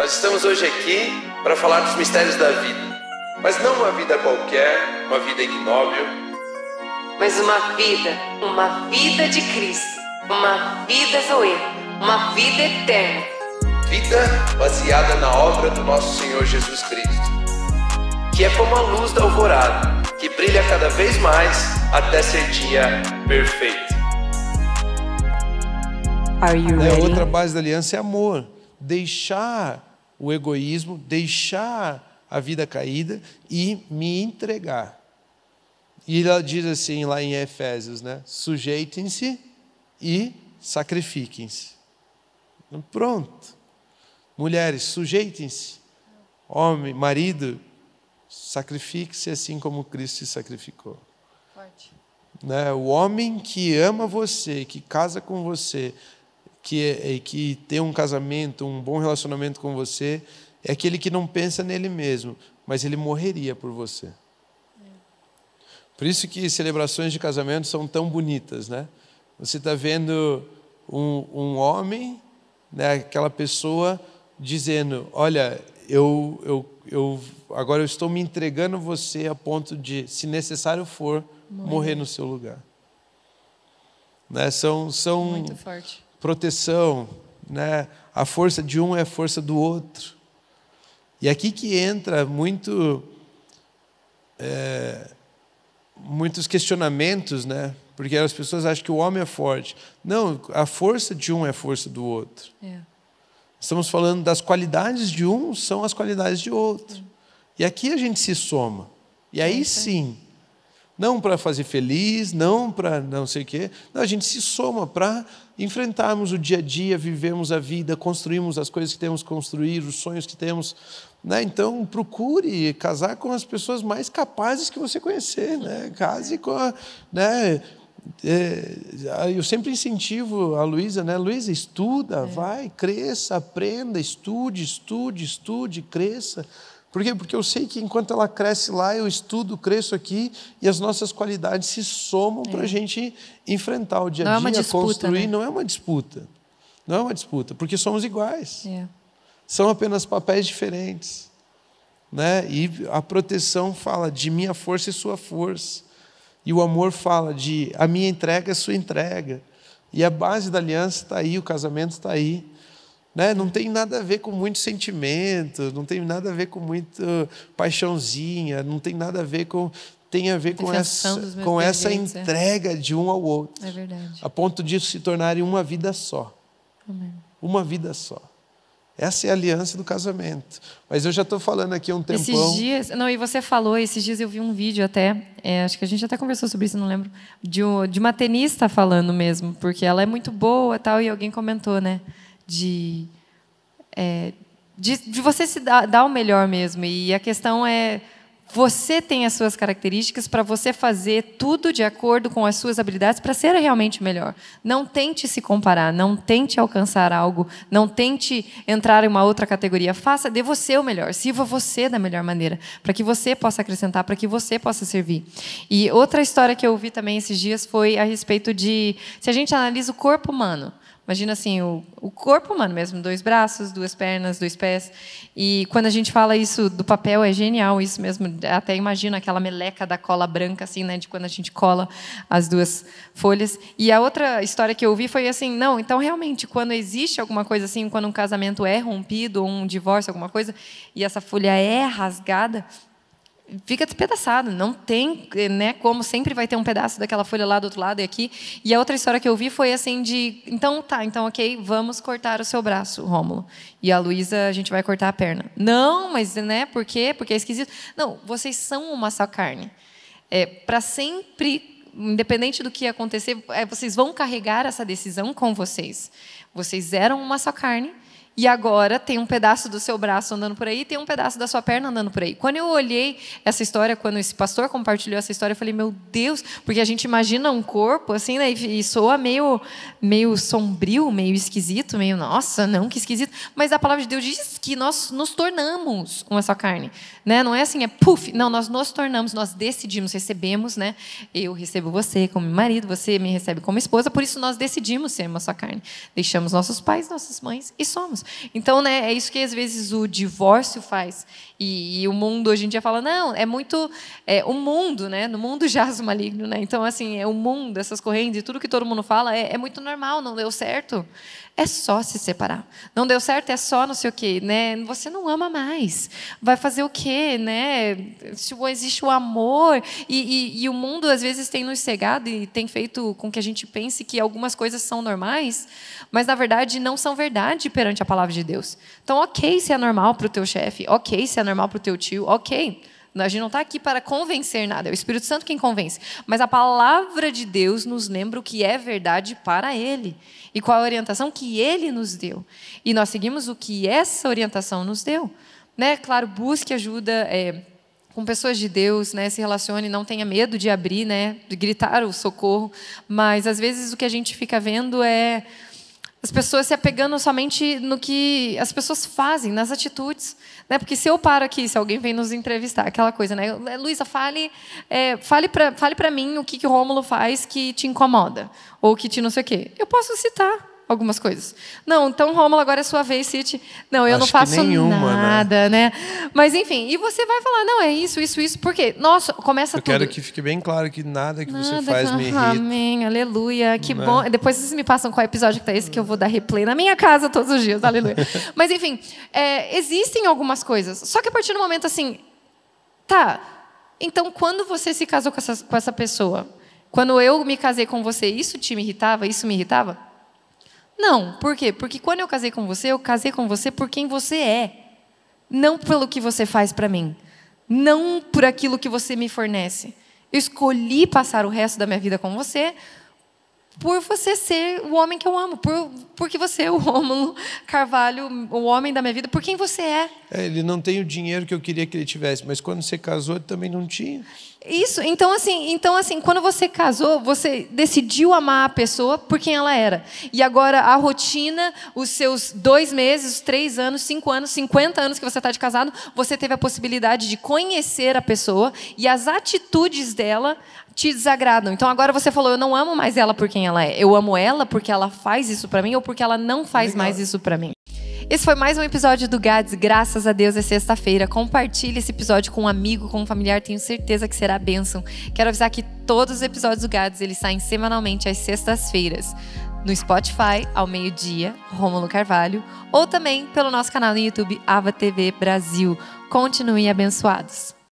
Nós estamos hoje aqui para falar dos mistérios da vida, mas não uma vida qualquer, uma vida ignóbil, mas uma vida, uma vida de Cristo, uma vida Zoe, uma vida eterna. Vida baseada na obra do nosso Senhor Jesus Cristo, que é como a luz da alvorada, que brilha cada vez mais até ser dia perfeito. Are you é, ready? outra base da aliança é amor. Deixar o egoísmo, deixar a vida caída e me entregar. E ela diz assim lá em Efésios, né? Sujeitem-se e sacrifiquem-se. Pronto. Mulheres, sujeitem-se. Homem, marido, sacrifique-se assim como Cristo se sacrificou. Forte. Né? O homem que ama você, que casa com você, que, eh, que tem um casamento, um bom relacionamento com você, é aquele que não pensa nele mesmo, mas ele morreria por você. Por isso que celebrações de casamento são tão bonitas, né? Você está vendo um, um homem, né, aquela pessoa dizendo, olha, eu, eu, eu agora eu estou me entregando a você a ponto de, se necessário for, morrer, morrer no seu lugar. Né? São, são, Muito forte proteção, né? A força de um é a força do outro. E é aqui que entra muito é, muitos questionamentos, né? Porque as pessoas acham que o homem é forte. Não, a força de um é a força do outro. É. Estamos falando das qualidades de um são as qualidades de outro. É. E aqui a gente se soma. E aí sim não para fazer feliz, não para não sei o quê. Não, a gente se soma para enfrentarmos o dia a dia, vivemos a vida, construímos as coisas que temos que construir, os sonhos que temos. Né? Então, procure casar com as pessoas mais capazes que você conhecer. Né? Case com a. Né? É, eu sempre incentivo a Luísa, né? Luísa, estuda, é. vai, cresça, aprenda, estude, estude, estude, cresça. Por quê? Porque eu sei que enquanto ela cresce lá, eu estudo, cresço aqui e as nossas qualidades se somam é. para a gente enfrentar o dia a é dia, é disputa, construir. Né? Não é uma disputa. Não é uma disputa, porque somos iguais. É. São apenas papéis diferentes. Né? E a proteção fala de minha força e sua força. E o amor fala de a minha entrega e sua entrega. E a base da aliança está aí, o casamento está aí. Né? Não tem nada a ver com muito sentimento, não tem nada a ver com muito paixãozinha, não tem nada a ver com tem a ver com essa, com essa é. entrega de um ao outro. É verdade. A ponto disso se tornarem uma vida só. Amém. Uma vida só. Essa é a aliança do casamento. Mas eu já estou falando aqui há um tempão. Esses dias, não, e você falou, esses dias eu vi um vídeo até, é, acho que a gente até conversou sobre isso, não lembro, de, de uma tenista falando mesmo, porque ela é muito boa tal, e alguém comentou, né? de, é, de, de, você se dar, dar o melhor mesmo. E a questão é você tem as suas características para você fazer tudo de acordo com as suas habilidades para ser realmente melhor. Não tente se comparar, não tente alcançar algo, não tente entrar em uma outra categoria. Faça, dê você o melhor, sirva você da melhor maneira, para que você possa acrescentar, para que você possa servir. E outra história que eu ouvi também esses dias foi a respeito de se a gente analisa o corpo humano. Imagina assim, o, o corpo humano mesmo, dois braços, duas pernas, dois pés. E quando a gente fala isso do papel, é genial isso mesmo. Até imagina aquela meleca da cola branca, assim, né, de quando a gente cola as duas folhas. E a outra história que eu ouvi foi assim: não, então realmente, quando existe alguma coisa assim, quando um casamento é rompido, ou um divórcio, alguma coisa, e essa folha é rasgada, fica despedaçado, não tem, eh, né, como sempre vai ter um pedaço daquela folha lá do outro lado e aqui. E a outra história que eu vi foi assim de, então tá, então OK, vamos cortar o seu braço, Rômulo. E a Luísa, a gente vai cortar a perna. Não, mas né, por quê? Porque é esquisito. Não, vocês são uma só carne. É, para sempre, independente do que acontecer, é, vocês vão carregar essa decisão com vocês. Vocês eram uma só carne e agora tem um pedaço do seu braço andando por aí, tem um pedaço da sua perna andando por aí. Quando eu olhei essa história, quando esse pastor compartilhou essa história, eu falei, meu Deus, porque a gente imagina um corpo assim, né, e soa meio, meio sombrio, meio esquisito, meio, nossa, não, que esquisito. Mas a palavra de Deus diz que nós nos tornamos uma só carne, né? Não é assim, é puf, não, nós nos tornamos, nós decidimos, recebemos, né? Eu recebo você como marido, você me recebe como esposa, por isso nós decidimos ser uma só carne. Deixamos nossos pais, nossas mães e somos. Então, né, é isso que às vezes o divórcio faz. E, e o mundo hoje em dia fala, não, é muito é, o mundo, né? No mundo jaz o maligno, né? Então, assim, é o mundo, essas correntes e tudo que todo mundo fala é, é muito normal, não deu certo. É só se separar. Não deu certo, é só não sei o quê, né? Você não ama mais. Vai fazer o quê, né? Se existe o amor e, e, e o mundo às vezes tem nos cegado e tem feito com que a gente pense que algumas coisas são normais, mas na verdade não são verdade perante a palavra palavra de Deus. Então, ok se é normal para o teu chefe, ok se é normal para o teu tio, ok. A gente não está aqui para convencer nada, é o Espírito Santo quem convence. Mas a palavra de Deus nos lembra o que é verdade para Ele e qual a orientação que Ele nos deu. E nós seguimos o que essa orientação nos deu. Né? Claro, busque ajuda. É, com pessoas de Deus, né, se relacione, não tenha medo de abrir, né, de gritar o socorro, mas às vezes o que a gente fica vendo é as pessoas se apegando somente no que as pessoas fazem, nas atitudes. Né? Porque se eu paro aqui, se alguém vem nos entrevistar, aquela coisa, né? Eh, Luísa, fale, é, fale para fale mim o que, que o Rômulo faz que te incomoda, ou que te não sei o quê. Eu posso citar algumas coisas. Não, então, Rômulo, agora é sua vez, cite. Não, eu Acho não faço nenhuma, né? nada, né? né? Mas, enfim, e você vai falar, não, é isso, isso, isso, porque, nossa, começa eu tudo. Eu quero que fique bem claro que nada que nada você faz que... me irrita. Amém, aleluia, que não. Né? bom. Depois vocês me passam qual episódio que tá esse, que eu vou dar replay na minha casa todos os dias, aleluia. Mas, enfim, é, existem algumas coisas. Só que a partir do momento, assim, tá, então, quando você se casou com essa, com essa pessoa, quando eu me casei com você, isso te irritava? Isso me irritava? Não, por quê? Porque quando eu casei com você, eu casei com você por quem você é, não pelo que você faz para mim, não por aquilo que você me fornece. Eu escolhi passar o resto da minha vida com você por você ser o homem que eu amo, por, porque você é o Rômulo Carvalho, o homem da minha vida, por quem você é. é. Ele não tem o dinheiro que eu queria que ele tivesse, mas quando você casou ele também não tinha. Isso, então assim, então assim, quando você casou, você decidiu amar a pessoa por quem ela era. E agora a rotina, os seus dois meses, três anos, cinco anos, cinquenta anos que você está de casado, você teve a possibilidade de conhecer a pessoa e as atitudes dela te desagradam. Então agora você falou, eu não amo mais ela por quem ela é. Eu amo ela porque ela faz isso para mim ou porque ela não faz Legal. mais isso para mim. Esse foi mais um episódio do Gads. Graças a Deus é sexta-feira. Compartilhe esse episódio com um amigo, com um familiar. Tenho certeza que será bênção. Quero avisar que todos os episódios do Gads eles saem semanalmente às sextas-feiras no Spotify ao meio-dia, Rômulo Carvalho, ou também pelo nosso canal no YouTube Ava TV Brasil. Continue abençoados.